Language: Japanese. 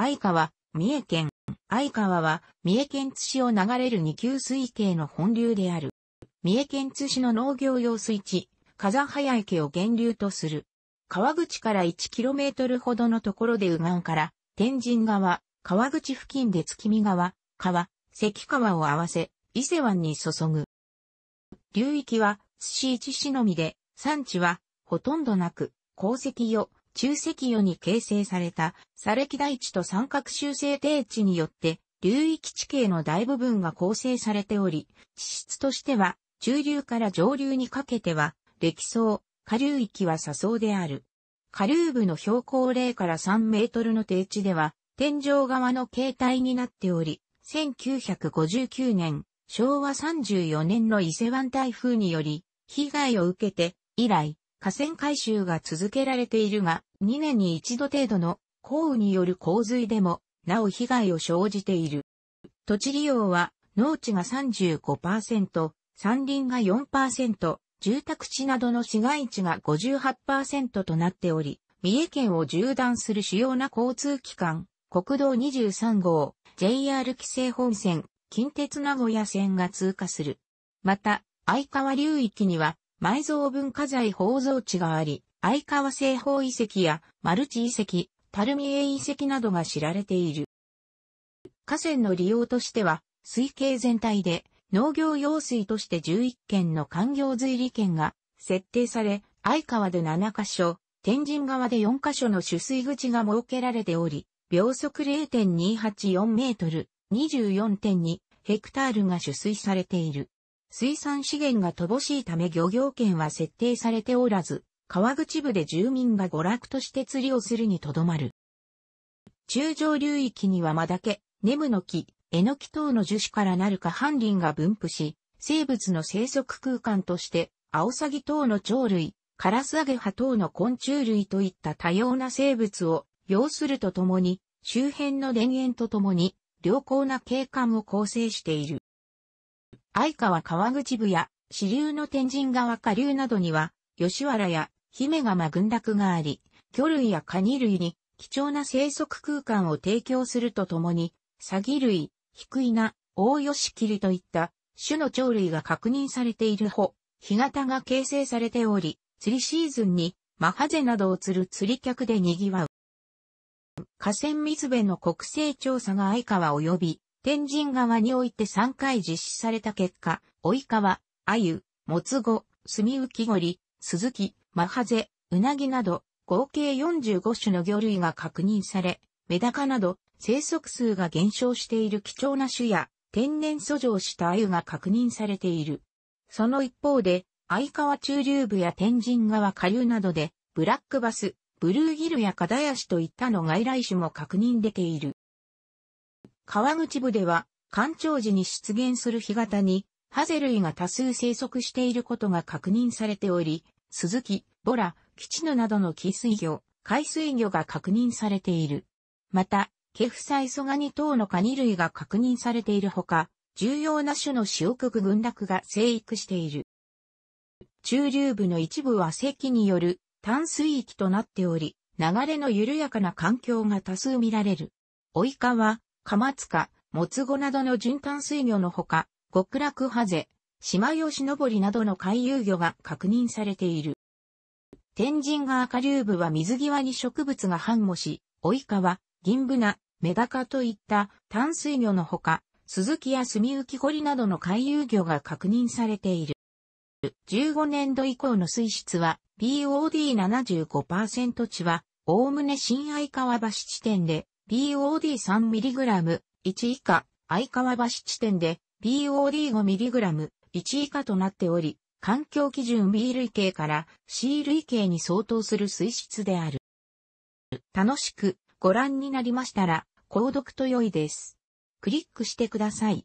相川、三重県。相川は、三重県津市を流れる二級水系の本流である。三重県津市の農業用水地、風早池を源流とする。川口から 1km ほどのところで右岸から、天神川、川口付近で月見川、川、関川を合わせ、伊勢湾に注ぐ。流域は、津市一市のみで、産地は、ほとんどなく、鉱石よ、中石余に形成された、砂礫大地と三角修正低地によって、流域地形の大部分が構成されており、地質としては、中流から上流にかけては、歴層、下流域は砂層である。下流部の標高0から3メートルの低地では、天井側の形態になっており、1959年、昭和34年の伊勢湾台風により、被害を受けて、以来、河川改修が続けられているが、2年に一度程度の降雨による洪水でも、なお被害を生じている。土地利用は、農地が35%、山林が4%、住宅地などの市街地が58%となっており、三重県を縦断する主要な交通機関、国道23号、JR 規制本線、近鉄名古屋線が通過する。また、相川流域には埋蔵文化財宝蔵地があり、相川製法遺跡やマルチ遺跡、タルミエ遺跡などが知られている。河川の利用としては、水系全体で農業用水として11件の環業随利権が設定され、相川で7カ所、天神川で4カ所の取水口が設けられており、秒速0.284メートル、24.2ヘクタールが取水されている。水産資源が乏しいため漁業権は設定されておらず、川口部で住民が娯楽として釣りをするにとどまる。中上流域にはマダケ、ネムの木、エノキ等の樹脂からなる下半林が分布し、生物の生息空間として、アオサギ等の鳥類、カラスアゲハ等の昆虫類といった多様な生物を要するとともに、周辺の田園とともに良好な景観を構成している。相川川口部や支流の天神川下流などには、吉原や姫釜群落があり、魚類やカニ類に貴重な生息空間を提供するとともに、サギ類、低いな、大吉切といった種の鳥類が確認されているほ、干潟が形成されており、釣りシーズンにマハゼなどを釣る釣り客で賑わう。河川水辺の国勢調査が相川及び天神川において3回実施された結果、及川、鮎、もつご、墨浮ごり、鈴木、マハゼ、うなぎなど、合計45種の魚類が確認され、メダカなど、生息数が減少している貴重な種や、天然遡上した鮎が確認されている。その一方で、相川中流部や天神川下流などで、ブラックバス、ブルーギルやカダヤシといったの外来種も確認でている。川口部では、干潮時に出現する干潟に、ハゼ類が多数生息していることが確認されており、スズキ、ボラ、キチヌなどの寄水魚、海水魚が確認されている。また、ケフサイソガニ等のカニ類が確認されているほか、重要な種の塩曲群落が生育している。中流部の一部は石器による淡水域となっており、流れの緩やかな環境が多数見られる。オイカはカマツカ、モツゴなどの循環水魚のほか、極楽ハゼ、島吉登りなどの回遊魚が確認されている。天神川下流部は水際に植物が繁茂し、オイカワ、銀ブナ、メダカといった淡水魚のほか、スズキやスミウキゴリなどの回遊魚が確認されている。15年度以降の水質は BOD75% 値は、おおむね新愛川橋地点で BOD3mg、1以下、相川橋地点で BOD5mg、1以下となっており、環境基準 B 類型から C 類型に相当する水質である。楽しくご覧になりましたら、購読と良いです。クリックしてください。